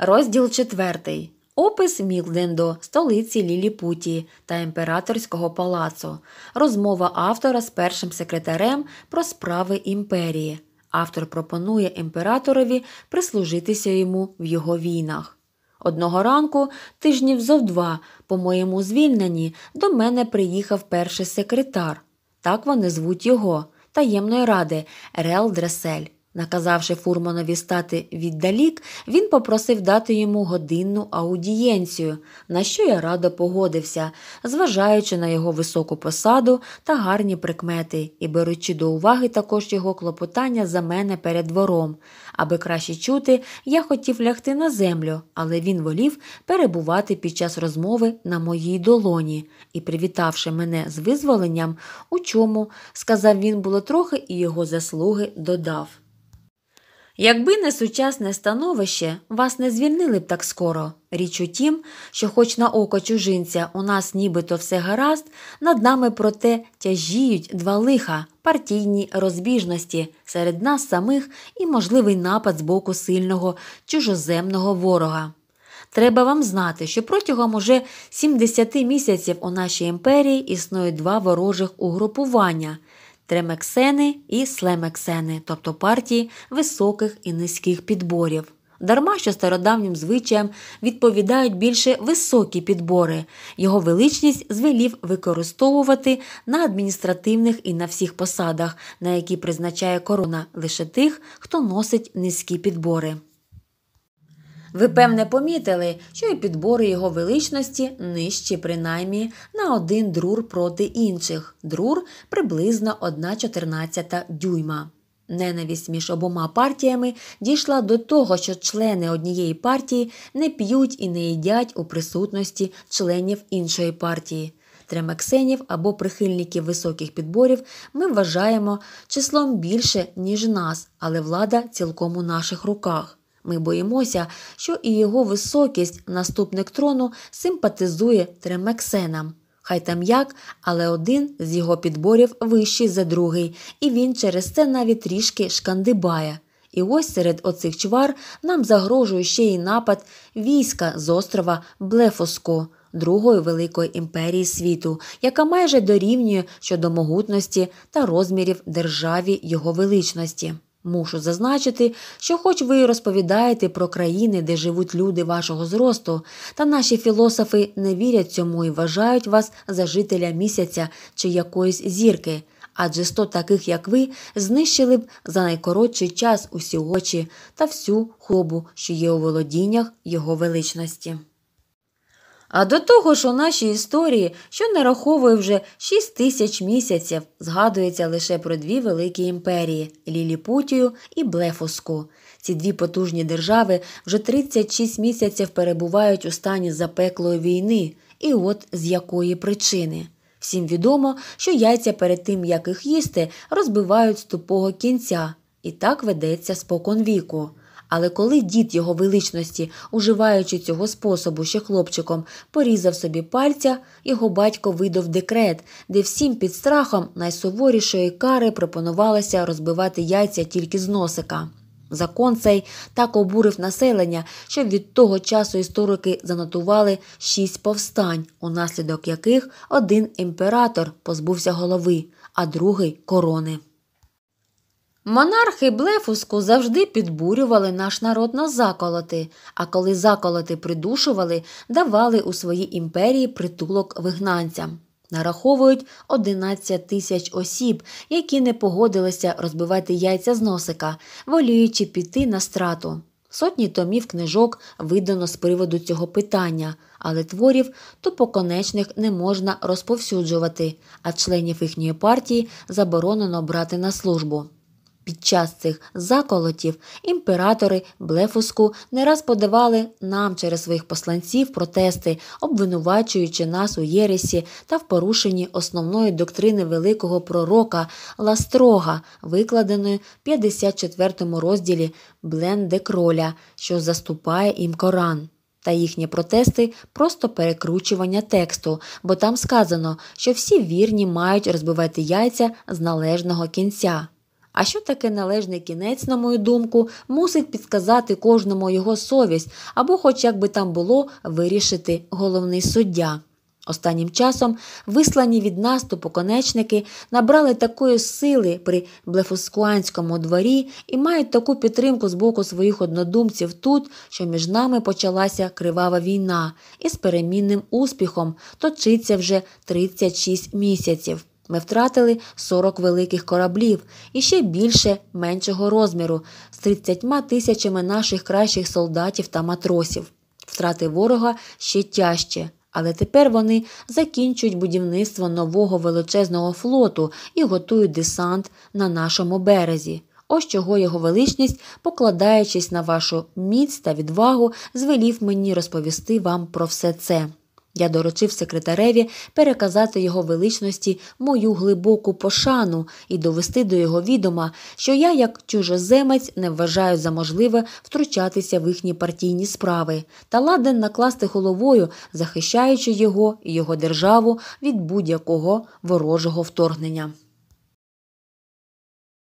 Розділ четвертий. Опис Мілдендо, столиці Ліліпуті та імператорського палацу. Розмова автора з першим секретарем про справи імперії. Автор пропонує імператорові прислужитися йому в його війнах. Одного ранку, тижнів зо два, по моєму звільненні, до мене приїхав перший секретар. Так вони звуть його, таємної ради Рел Дресель. Наказавши фурманові стати віддалік, він попросив дати йому годинну аудієнцію, на що я радо погодився, зважаючи на його високу посаду та гарні прикмети і беручи до уваги також його клопотання за мене перед двором. Аби краще чути, я хотів лягти на землю, але він волів перебувати під час розмови на моїй долоні і, привітавши мене з визволенням, у чому, сказав він було трохи і його заслуги додав. Якби не сучасне становище, вас не звільнили б так скоро. Річ у тім, що, хоч на око чужинця, у нас нібито все гаразд, над нами проте тяжіють два лиха, партійні розбіжності серед нас самих і можливий напад з боку сильного чужоземного ворога. Треба вам знати, що протягом уже 70 місяців у нашій імперії існують два ворожих угрупування, тремексени і слемексени, тобто партії високих і низьких підборів. Дарма що стародавнім звичаям відповідають більше високі підбори. Його величність звелів використовувати на адміністративних і на всіх посадах, на які призначає корона лише тих, хто носить низькі підбори. Ви, певне, помітили, що і підбори його величності нижчі, принаймні, на один друр проти інших. Друр приблизно 1,14 дюйма. Ненавість між обома партіями дійшла до того, що члени однієї партії не п'ють і не їдять у присутності членів іншої партії. Тремексенів або прихильників високих підборів ми вважаємо числом більше, ніж нас, але влада цілком у наших руках. Ми боїмося, що і його високість, наступник трону, симпатизує тремексенам. Хай там як, але один з його підборів вищий за другий, і він через це навіть трішки шкандибає. І ось серед оцих чвар нам загрожує ще й напад війська з острова Блефоско, другої великої імперії світу, яка майже дорівнює щодо могутності та розмірів державі його величності. Мушу зазначити, що, хоч ви розповідаєте про країни, де живуть люди вашого зросту, та наші філософи не вірять цьому і вважають вас за жителя місяця чи якоїсь зірки, адже сто таких, як ви, знищили б за найкоротший час усі очі та всю хобу, що є у володіннях його величності. А до того ж у нашій історії, що нараховує вже 6 тисяч місяців, згадується лише про дві великі імперії Ліліпутію і Блефоску. Ці дві потужні держави вже 36 місяців перебувають у стані запеклої війни, і от з якої причини. Всім відомо, що яйця перед тим, як їх їсти, розбивають з тупого кінця, і так ведеться спокон віку. Але коли дід його величності, уживаючи цього способу ще хлопчиком, порізав собі пальця, його батько видав декрет, де всім під страхом найсуворішої кари пропонувалося розбивати яйця тільки з носика. Закон цей так обурив населення, що від того часу історики занотували шість повстань, унаслідок яких один імператор позбувся голови, а другий корони. Монархи блефуску завжди підбурювали наш народ на заколоти, а коли заколоти придушували, давали у своїй імперії притулок вигнанцям. Нараховують 11 тисяч осіб, які не погодилися розбивати яйця з носика, воліючи піти на страту. Сотні томів книжок видано з приводу цього питання, але творів тупоконечних не можна розповсюджувати, а членів їхньої партії заборонено брати на службу. Під час цих заколотів імператори Блефуску не раз подавали нам через своїх посланців протести, обвинувачуючи нас у Єресі та в порушенні основної доктрини великого пророка Ластрога, викладеної в 54 розділі Бленде Кроля, що заступає їм Коран. Та їхні протести просто перекручування тексту, бо там сказано, що всі вірні мають розбивати яйця з належного кінця. А що таке належний кінець, на мою думку, мусить підказати кожному його совість або, хоч як би там було, вирішити головний суддя. Останнім часом вислані від наступу конечники набрали такої сили при блефускуанському дворі і мають таку підтримку з боку своїх однодумців тут, що між нами почалася кривава війна і з перемінним успіхом точиться вже 36 місяців. Ми втратили 40 великих кораблів і ще більше меншого розміру з 30 тисячами наших кращих солдатів та матросів. Втрати ворога ще тяжче, але тепер вони закінчують будівництво нового величезного флоту і готують десант на нашому березі. Ось чого його величність, покладаючись на вашу міць та відвагу, звелів мені розповісти вам про все це. Я доручив секретареві переказати його величності мою глибоку пошану і довести до його відома, що я, як чужоземець, не вважаю за можливе втручатися в їхні партійні справи та ладен накласти головою, захищаючи його і його державу від будь-якого ворожого вторгнення.